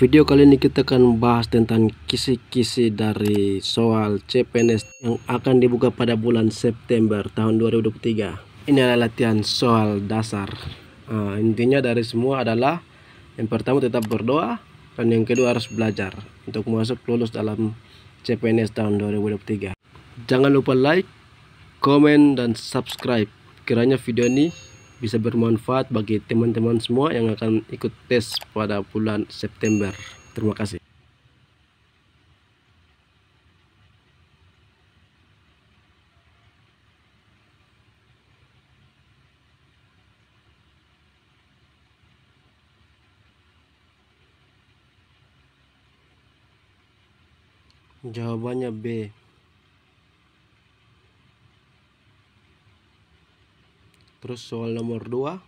video kali ini kita akan bahas tentang kisi-kisi dari soal CPNS yang akan dibuka pada bulan September tahun 2023 ini adalah latihan soal dasar nah, intinya dari semua adalah yang pertama tetap berdoa dan yang kedua harus belajar untuk masuk lulus dalam CPNS tahun 2023 jangan lupa like, komen, dan subscribe kiranya video ini bisa bermanfaat bagi teman-teman semua yang akan ikut tes pada bulan September. Terima kasih. Jawabannya B. Terus soal nomor 2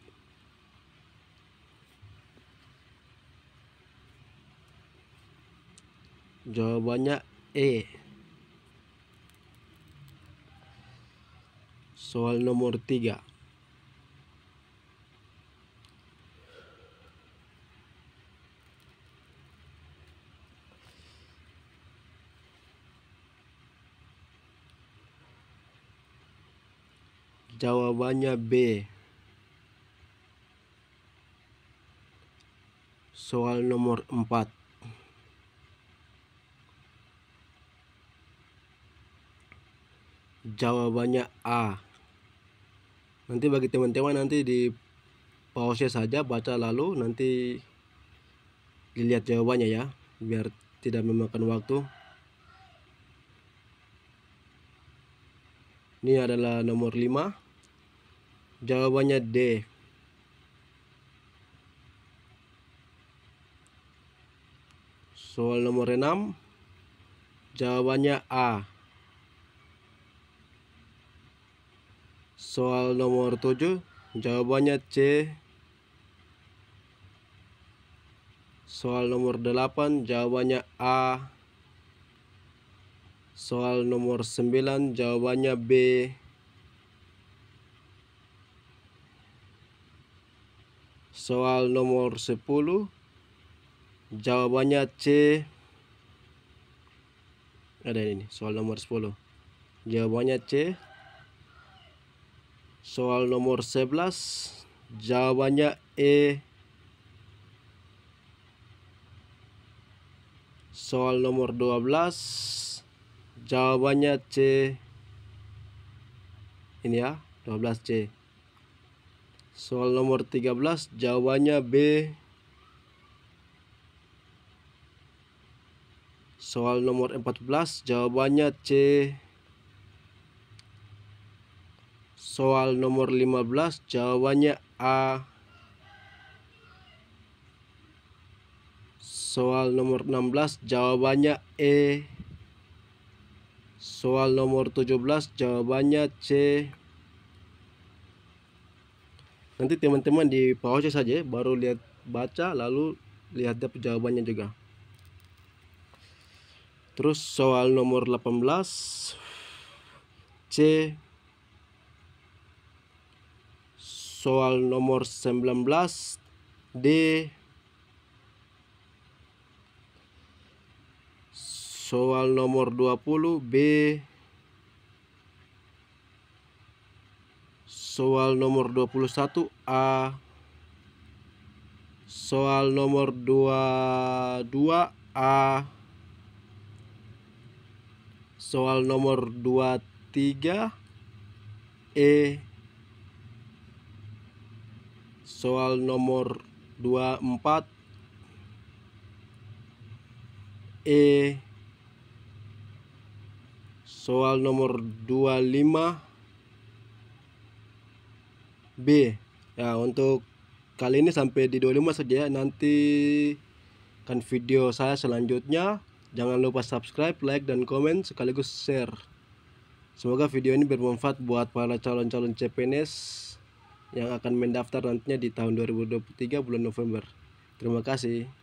Jawabannya E. Soal nomor 3. Jawabannya B. Soal nomor 4. Jawabannya A. Nanti bagi teman-teman nanti di pause saja baca lalu nanti dilihat jawabannya ya biar tidak memakan waktu. Ini adalah nomor 5 Jawabannya D. Soal nomor 6 Jawabannya A Soal nomor 7 Jawabannya C Soal nomor 8 Jawabannya A Soal nomor 9 Jawabannya B Soal nomor 10 Jawabannya C Ada ini soal nomor 10 Jawabannya C Soal nomor 11 Jawabannya E Soal nomor 12 Jawabannya C Ini ya 12C Soal nomor 13 jawabannya B. Soal nomor 14 jawabannya C. Soal nomor 15 jawabannya A. Soal nomor 16 jawabannya E. Soal nomor 17 jawabannya C nanti teman-teman di pause saja baru lihat baca lalu lihat jawabannya juga terus soal nomor 18 C soal nomor 19 D soal nomor 20 B soal nomor 21A soal nomor 22A soal nomor 23E soal nomor 24 E soal nomor 25 B ya untuk kali ini sampai di 25 saja ya nanti kan video saya selanjutnya jangan lupa subscribe like dan komen sekaligus share semoga video ini bermanfaat buat para calon-calon CPNS yang akan mendaftar nantinya di tahun 2023 bulan November terima kasih